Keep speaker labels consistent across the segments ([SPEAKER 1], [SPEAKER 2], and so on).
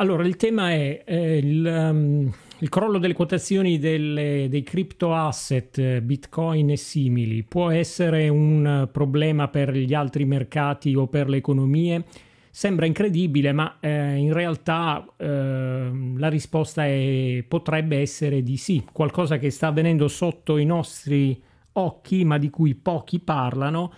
[SPEAKER 1] Allora, il tema è eh, il, um, il, crollo delle quotazioni delle, dei crypto asset, eh, bitcoin e simili. Può essere un problema per gli altri mercati o per le economie? Sembra incredibile, ma eh, in realtà eh, la risposta è, potrebbe essere di sì. Qualcosa che sta avvenendo sotto i nostri occhi, ma di cui pochi parlano.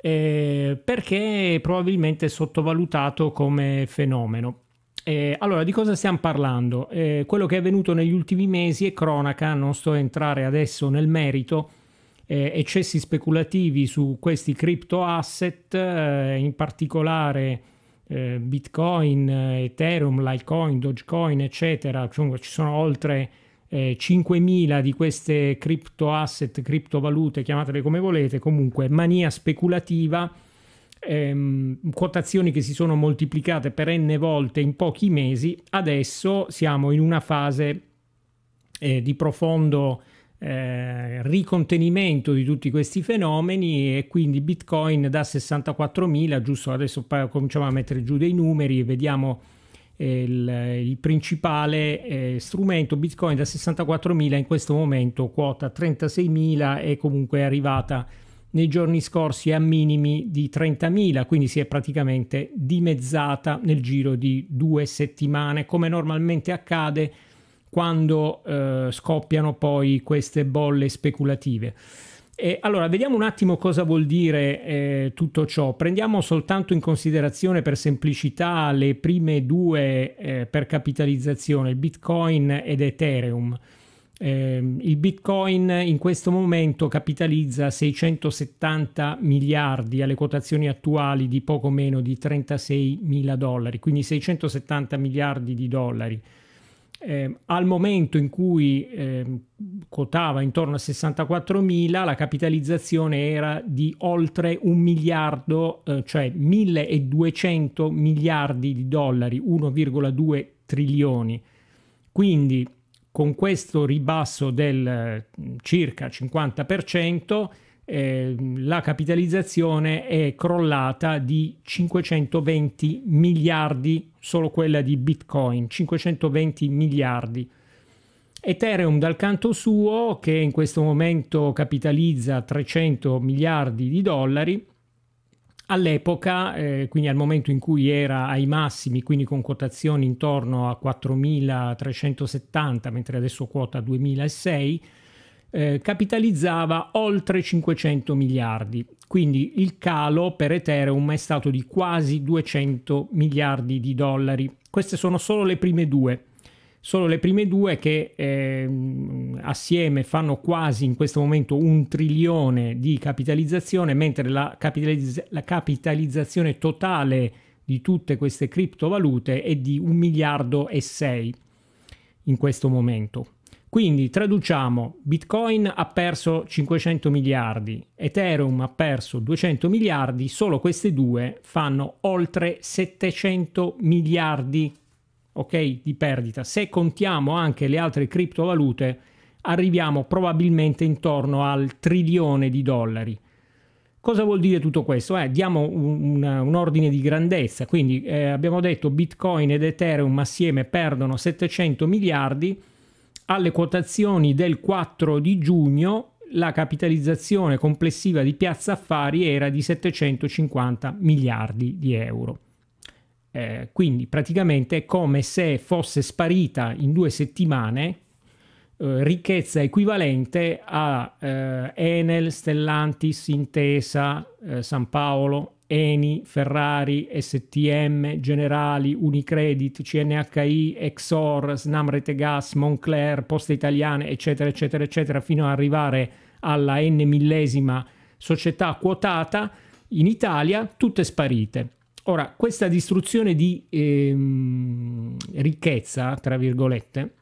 [SPEAKER 1] Eh, perché è probabilmente sottovalutato come fenomeno. Eh, allora, di cosa stiamo parlando? Eh, quello che è avvenuto negli ultimi mesi è cronaca, non sto a entrare adesso nel merito. Eh, eccessi speculativi su questi crypto asset, eh, in particolare eh, Bitcoin, eh, Ethereum, Litecoin, Dogecoin, eccetera. Cioè, ci sono oltre 5.000 di queste crypto asset, criptovalute, chiamatele come volete, comunque mania speculativa ehm, quotazioni che si sono moltiplicate per n volte in pochi mesi, adesso siamo in una fase eh, di profondo eh, ricontenimento di tutti questi fenomeni e quindi Bitcoin da 64.000, giusto adesso cominciamo a mettere giù dei numeri e vediamo eh, il, il, principale eh, strumento Bitcoin da 64.000 in questo momento quota 36.000 è comunque arrivata a nei giorni scorsi a minimi di 30.000, quindi si è praticamente dimezzata nel giro di due settimane, come normalmente accade quando eh, scoppiano poi queste bolle speculative. E allora, vediamo un attimo cosa vuol dire eh, tutto ciò. Prendiamo soltanto in considerazione per semplicità le prime due eh, per capitalizzazione, Bitcoin ed Ethereum. Eh, il bitcoin in questo momento capitalizza 670 miliardi alle quotazioni attuali di poco meno di 36 mila dollari, quindi 670 miliardi di dollari. Eh, al momento in cui eh, quotava intorno a 64 mila, la capitalizzazione era di oltre un miliardo, eh, cioè 1200 miliardi di dollari, 1,2 trilioni. Quindi con questo ribasso del eh, circa 50%, eh, la capitalizzazione è crollata di 520 miliardi, solo quella di Bitcoin, 520 miliardi. Ethereum dal canto suo, che in questo momento capitalizza 300 miliardi di dollari, All'epoca, eh, quindi al momento in cui era ai massimi, quindi con quotazioni intorno a 4.370, mentre adesso quota 2.006, eh, capitalizzava oltre 500 miliardi. Quindi il calo per Ethereum è stato di quasi 200 miliardi di dollari. Queste sono solo le prime due. Sono le prime due che eh, assieme fanno quasi in questo momento un trilione di capitalizzazione, mentre la, capitalizz la capitalizzazione totale di tutte queste criptovalute è di un miliardo e sei in questo momento. Quindi traduciamo, Bitcoin ha perso 500 miliardi, Ethereum ha perso 200 miliardi, solo queste due fanno oltre 700 miliardi okay, di perdita. Se contiamo anche le altre criptovalute, arriviamo probabilmente intorno al trilione di dollari. Cosa vuol dire tutto questo? Eh, diamo un, un, ordine di grandezza, quindi eh, abbiamo detto Bitcoin ed Ethereum assieme perdono 700 miliardi, alle quotazioni del 4 di giugno la capitalizzazione complessiva di Piazza Affari era di 750 miliardi di euro. Eh, quindi praticamente è come se fosse sparita in due settimane eh, ricchezza equivalente a eh, Enel, Stellantis, Intesa, eh, San Paolo, Eni, Ferrari, STM, Generali, Unicredit, CNHI, Exor, Snam Rete Gas, Moncler, Poste Italiane, eccetera, eccetera, eccetera, fino ad arrivare alla n millesima società quotata in Italia, tutte sparite. Ora, questa distruzione di ehm, ricchezza, tra virgolette,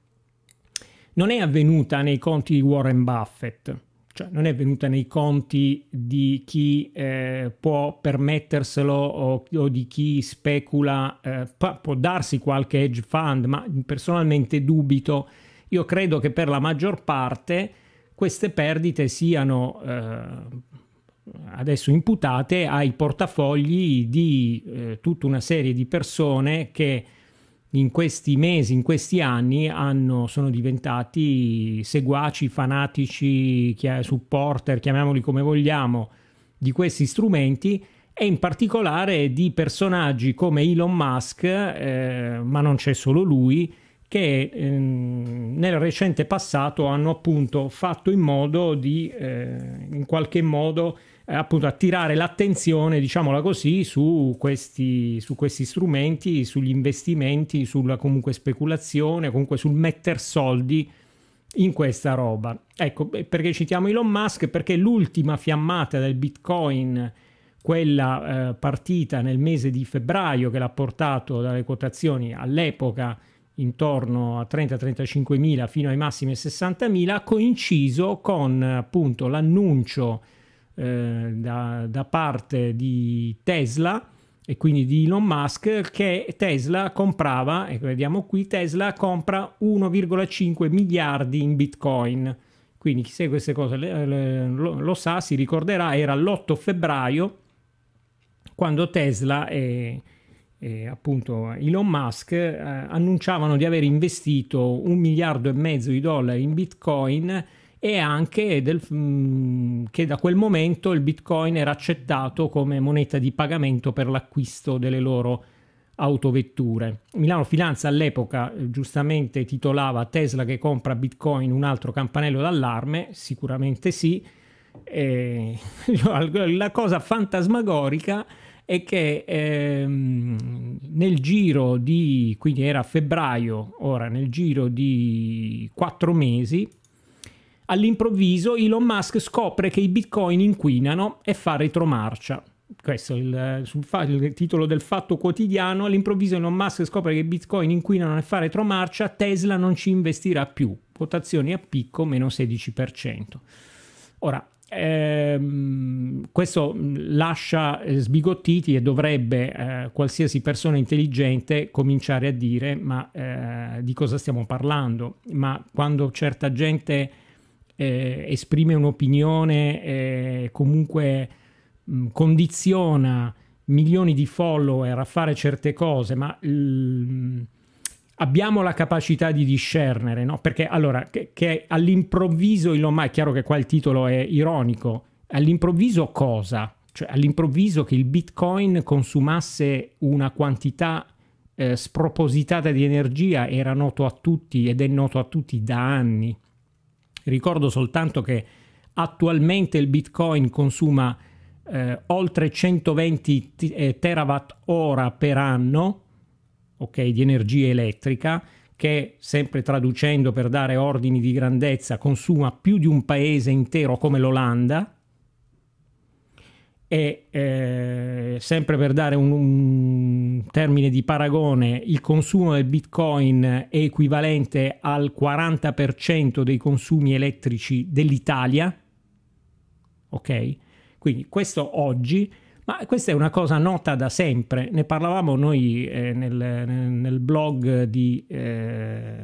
[SPEAKER 1] non è avvenuta nei conti di Warren Buffett, cioè non è avvenuta nei conti di chi eh, può permetterselo o, o, di chi specula, eh, può darsi qualche hedge fund, ma personalmente dubito. Io credo che per la maggior parte queste perdite siano eh, adesso imputate ai portafogli di eh, tutta una serie di persone che in questi mesi, in questi anni hanno, sono diventati seguaci, fanatici, supporter, chiamiamoli come vogliamo, di questi strumenti e in particolare di personaggi come Elon Musk, eh, ma non c'è solo lui, che ehm, nel recente passato hanno appunto fatto in modo di eh, in qualche modo eh, appunto attirare l'attenzione, diciamola così, su questi, su questi strumenti, sugli investimenti, sulla comunque speculazione, comunque sul metter soldi in questa roba. Ecco, perché citiamo Elon Musk? Perché l'ultima fiammata del Bitcoin, quella eh, partita nel mese di febbraio che l'ha portato dalle quotazioni all'epoca intorno a 30-35 mila fino ai massimi 60 mila, ha coinciso con appunto l'annuncio eh, da, da parte di Tesla e quindi di Elon Musk che Tesla comprava, e vediamo qui, Tesla compra 1,5 miliardi in bitcoin. Quindi chi segue queste cose le, le, lo, lo, sa, si ricorderà, era l'8 febbraio quando Tesla e, e appunto Elon Musk eh, annunciavano di aver investito un miliardo e mezzo di dollari in bitcoin e anche del, mh, mm, che da quel momento il bitcoin era accettato come moneta di pagamento per l'acquisto delle loro autovetture. Milano Finanza all'epoca eh, giustamente titolava Tesla che compra bitcoin un altro campanello d'allarme, sicuramente sì. E la cosa fantasmagorica è che ehm, nel giro di, quindi era febbraio, ora nel giro di quattro mesi, all'improvviso Elon Musk scopre che i bitcoin inquinano e fa retromarcia. Questo è il, il titolo del fatto quotidiano. All'improvviso Elon Musk scopre che i bitcoin inquinano e fa retromarcia. Tesla non ci investirà più. Quotazioni a picco, meno 16%. Ora, ehm, questo lascia eh, sbigottiti e dovrebbe eh, qualsiasi persona intelligente cominciare a dire ma eh, di cosa stiamo parlando? Ma quando certa gente eh, esprime un'opinione, eh, comunque mh, condiziona milioni di follower a fare certe cose, ma mh, abbiamo la capacità di discernere, no? Perché allora, che, che all'improvviso Elon è chiaro che qua il titolo è ironico, all'improvviso cosa? Cioè all'improvviso che il Bitcoin consumasse una quantità eh, spropositata di energia era noto a tutti ed è noto a tutti da anni. Ricordo soltanto che attualmente il Bitcoin consuma eh, oltre 120 t- eh, terawatt ora per anno okay, di energia elettrica che sempre traducendo per dare ordini di grandezza consuma più di un paese intero come l'Olanda e eh, sempre per dare un, un, termine di paragone, il consumo del bitcoin è equivalente al 40% dei consumi elettrici dell'Italia. Ok? Quindi questo oggi, ma questa è una cosa nota da sempre, ne parlavamo noi eh, nel, nel, blog di eh,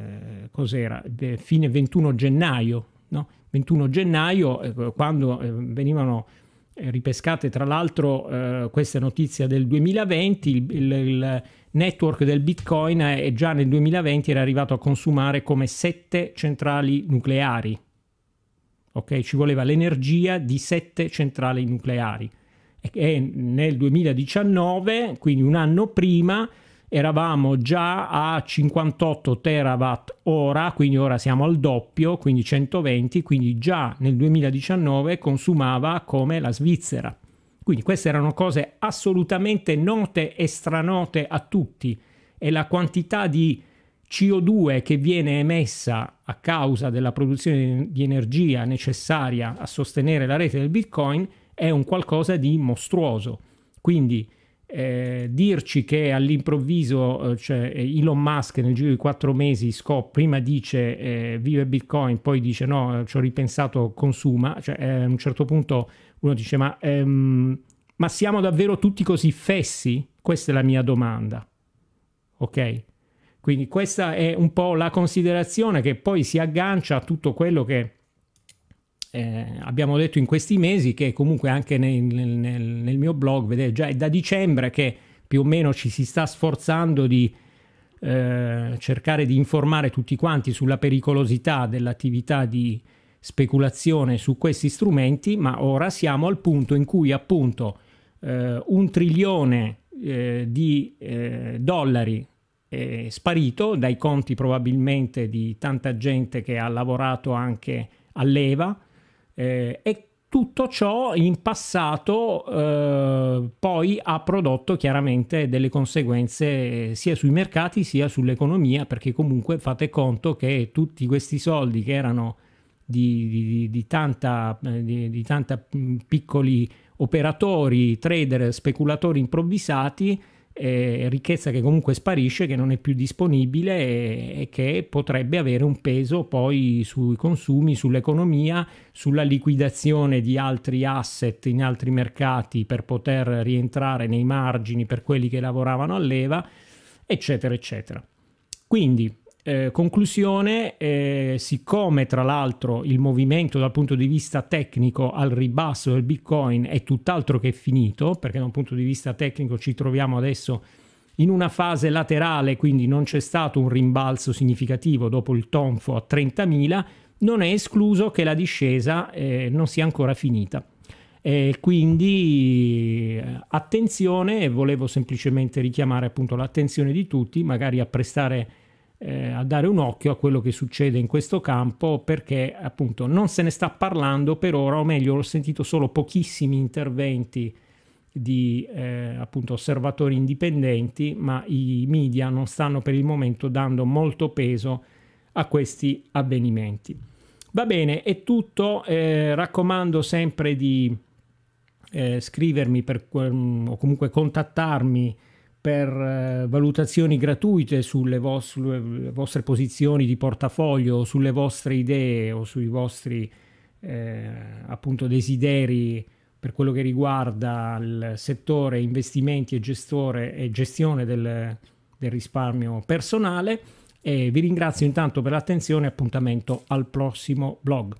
[SPEAKER 1] cos'era, fine 21 gennaio, no? 21 gennaio eh, quando eh, venivano eh, ripescate tra l'altro eh, questa notizia del 2020, il, il, il, network del Bitcoin è, già nel 2020 era arrivato a consumare come sette centrali nucleari. Ok, ci voleva l'energia di sette centrali nucleari. E nel 2019, quindi un anno prima, eravamo già a 58 terawatt ora, quindi ora siamo al doppio, quindi 120, quindi già nel 2019 consumava come la Svizzera. Quindi queste erano cose assolutamente note e stranote a tutti e la quantità di CO2 che viene emessa a causa della produzione di energia necessaria a sostenere la rete del Bitcoin è un qualcosa di mostruoso. Quindi eh, dirci che all'improvviso eh, cioè, eh, Elon Musk nel giro di quattro mesi scop- prima dice eh, vive Bitcoin, poi dice no, eh, ci ho ripensato, consuma, cioè, eh, a un certo punto uno dice ma, ehm, ma siamo davvero tutti così fessi? Questa è la mia domanda. Ok? Quindi questa è un po' la considerazione che poi si aggancia a tutto quello che eh, abbiamo detto in questi mesi che comunque anche nel, nel, nel mio blog, vedete, già è da dicembre che più o meno ci si sta sforzando di eh, cercare di informare tutti quanti sulla pericolosità dell'attività di speculazione su questi strumenti, ma ora siamo al punto in cui appunto eh, un trilione eh, di eh, dollari è sparito dai conti probabilmente di tanta gente che ha lavorato anche all'EVA eh, e tutto ciò in passato eh, poi ha prodotto chiaramente delle conseguenze sia sui mercati sia sull'economia, perché comunque fate conto che tutti questi soldi che erano di, di, di tanta, eh, di, di tanta mm, piccoli operatori, trader, speculatori improvvisati, eh, ricchezza che comunque sparisce, che non è più disponibile e, e, che potrebbe avere un peso poi sui consumi, sull'economia, sulla liquidazione di altri asset in altri mercati per poter rientrare nei margini per quelli che lavoravano a leva, eccetera, eccetera. Quindi eh, conclusione, eh, siccome tra l'altro il movimento dal punto di vista tecnico al ribasso del Bitcoin è tutt'altro che finito, perché da un punto di vista tecnico ci troviamo adesso in una fase laterale, quindi non c'è stato un rimbalzo significativo dopo il tonfo a 30.000, non è escluso che la discesa eh, non sia ancora finita. E quindi eh, attenzione, volevo semplicemente richiamare appunto l'attenzione di tutti, magari a prestare attenzione eh, a dare un occhio a quello che succede in questo campo perché appunto non se ne sta parlando per ora, o meglio ho sentito solo pochissimi interventi di eh, appunto osservatori indipendenti, ma i media non stanno per il momento dando molto peso a questi avvenimenti. Va bene, è tutto, eh, raccomando sempre di eh, scrivermi per, mm, o comunque contattarmi per eh, valutazioni gratuite sulle, vos sulle vostre posizioni di portafoglio, sulle vostre idee o sui vostri eh, appunto desideri per quello che riguarda il settore investimenti e, gestore, e gestione del, del risparmio personale. E vi ringrazio intanto per l'attenzione e appuntamento al prossimo blog.